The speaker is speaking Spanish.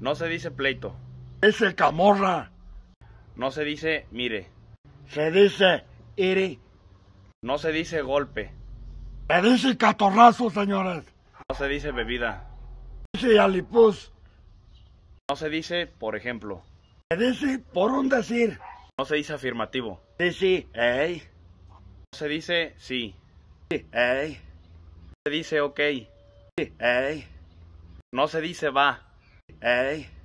No se dice pleito. Dice camorra. No se dice mire. Se dice iri. No se dice golpe. Se dice catorrazo, señores. No se dice bebida. Se dice alipuz. No se dice por ejemplo. Se dice por un decir. No se dice afirmativo. Sí, sí, hey No se dice sí. Sí, se dice ok. Ey. No se dice va. Ey.